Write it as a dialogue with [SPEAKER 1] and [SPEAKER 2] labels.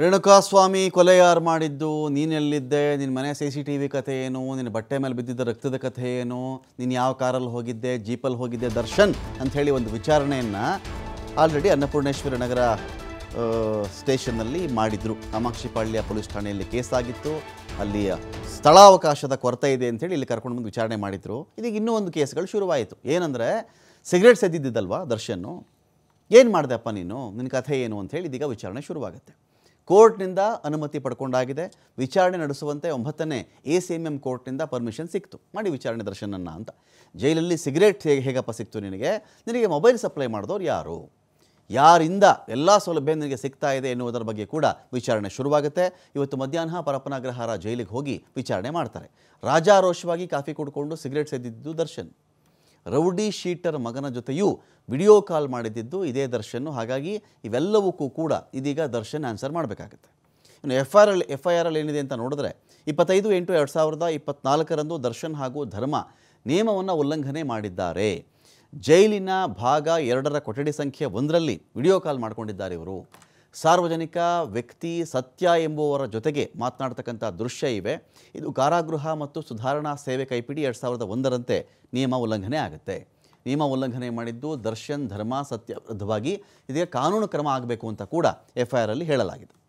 [SPEAKER 1] ರೇಣುಕಾಸ್ವಾಮಿ ಕೊಲೆ ಯಾರು ಮಾಡಿದ್ದು ನೀನೆಲ್ಲಿದ್ದೆ ನಿನ್ನ ಮನೆ ಸಿ ಸಿ ಟಿ ವಿ ಕಥೆ ಏನು ನಿನ್ನ ಬಟ್ಟೆ ಮೇಲೆ ಬಿದ್ದಿದ್ದ ರಕ್ತದ ಕಥೆ ಏನು ನೀನು ಯಾವ ಕಾರಲ್ಲಿ ಹೋಗಿದ್ದೆ ಜೀಪಲ್ಲಿ ಹೋಗಿದ್ದೆ ದರ್ಶನ್ ಅಂಥೇಳಿ ಒಂದು ವಿಚಾರಣೆಯನ್ನು ಆಲ್ರೆಡಿ ಅನ್ನಪೂರ್ಣೇಶ್ವರಿ ನಗರ ಸ್ಟೇಷನ್ನಲ್ಲಿ ಮಾಡಿದರು ಕಾಮಾಕ್ಷಿಪಾಳ್ಯ ಪೊಲೀಸ್ ಠಾಣೆಯಲ್ಲಿ ಕೇಸ್ ಆಗಿತ್ತು ಅಲ್ಲಿಯ ಸ್ಥಳಾವಕಾಶದ ಕೊರತೆ ಇದೆ ಅಂಥೇಳಿ ಇಲ್ಲಿ ಕರ್ಕೊಂಡು ಬಂದು ವಿಚಾರಣೆ ಮಾಡಿದರು ಇದೀಗ ಇನ್ನೂ ಒಂದು ಕೇಸ್ಗಳು ಶುರುವಾಯಿತು ಏನಂದರೆ ಸಿಗರೇಟ್ ಸೆದ್ದಿದ್ದಲ್ವಾ ದರ್ಶನ್ನು ಏನು ಅಪ್ಪ ನೀನು ನಿನ್ನ ಕಥೆ ಏನು ಅಂಥೇಳಿ ಇದೀಗ ವಿಚಾರಣೆ ಶುರುವಾಗುತ್ತೆ ಕೋರ್ಟ್ನಿಂದ ಅನುಮತಿ ಪಡ್ಕೊಂಡಾಗಿದೆ ವಿಚಾರಣೆ ನಡೆಸುವಂತೆ ಒಂಬತ್ತನೇ ಎ ಸಿ ಎಮ್ ಎಮ್ ಕೋರ್ಟ್ನಿಂದ ಪರ್ಮಿಷನ್ ಸಿಕ್ತು ಮಾಡಿ ವಿಚಾರಣೆ ದರ್ಶನನ್ನು ಅಂತ ಜೈಲಲ್ಲಿ ಸಿಗರೇಟ್ ಹೇಗೆ ಹೇಗಪ್ಪ ಸಿಕ್ತು ನಿನಗೆ ನಿನಗೆ ಮೊಬೈಲ್ ಸಪ್ಲೈ ಮಾಡಿದವರು ಯಾರು ಯಾರಿಂದ ಎಲ್ಲ ಸೌಲಭ್ಯ ನಿನಗೆ ಸಿಗ್ತಾ ಇದೆ ಎನ್ನುವುದರ ಬಗ್ಗೆ ಕೂಡ ವಿಚಾರಣೆ ಶುರುವಾಗುತ್ತೆ ಇವತ್ತು ಮಧ್ಯಾಹ್ನ ಪರಪ್ಪನಾಗ್ರಹಾರ ಜೈಲಿಗೆ ಹೋಗಿ ವಿಚಾರಣೆ ಮಾಡ್ತಾರೆ ರಾಜಾರೋಷವಾಗಿ ಕಾಫಿ ಕುಡ್ಕೊಂಡು ಸಿಗರೇಟ್ ಸೇದಿದ್ದು ದರ್ಶನ್ ರೌಡಿ ಶೀಟರ್ ಮಗನ ಜೊತೆಯೂ ವಿಡಿಯೋ ಕಾಲ್ ಮಾಡಿದ್ದು ಇದೇ ದರ್ಶನ್ ಹಾಗಾಗಿ ಇವೆಲ್ಲವಕ್ಕೂ ಕೂಡ ಇದೀಗ ದರ್ಶನ್ ಆನ್ಸರ್ ಮಾಡಬೇಕಾಗುತ್ತೆ ಇನ್ನು ಎಫ್ ಆರ್ ಅಲ್ಲಿ ಎಫ್ ಐ ಆರ್ ಅಲ್ಲಿ ಏನಿದೆ ಅಂತ ನೋಡಿದ್ರೆ ಇಪ್ಪತ್ತೈದು ಎಂಟು ಎರಡು ಸಾವಿರದ ಇಪ್ಪತ್ನಾಲ್ಕರಂದು ದರ್ಶನ್ ಹಾಗೂ ಧರ್ಮ ನಿಯಮವನ್ನು ಉಲ್ಲಂಘನೆ ಮಾಡಿದ್ದಾರೆ ಜೈಲಿನ ಭಾಗ ಎರಡರ ಕೊಠಡಿ ಸಂಖ್ಯೆ ಒಂದರಲ್ಲಿ ವಿಡಿಯೋ ಕಾಲ್ ಮಾಡಿಕೊಂಡಿದ್ದಾರೆ ಇವರು ಸಾರ್ವಜನಿಕ ವ್ಯಕ್ತಿ ಸತ್ಯ ಎಂಬುವರ ಜೊತೆಗೆ ಮಾತನಾಡ್ತಕ್ಕಂಥ ದೃಶ್ಯ ಇವೆ ಇದು ಕಾರಾಗೃಹ ಮತ್ತು ಸುಧಾರಣಾ ಸೇವೆ ಕೈಪಿಡಿ ಎರಡು ಸಾವಿರದ ಒಂದರಂತೆ ನಿಯಮ ಉಲ್ಲಂಘನೆ ಆಗುತ್ತೆ ನಿಯಮ ಉಲ್ಲಂಘನೆ ಮಾಡಿದ್ದು ದರ್ಶನ್ ಧರ್ಮ ಸತ್ಯ ಇದಕ್ಕೆ ಕಾನೂನು ಕ್ರಮ ಆಗಬೇಕು ಅಂತ ಕೂಡ ಎಫ್ ಐ ಹೇಳಲಾಗಿದೆ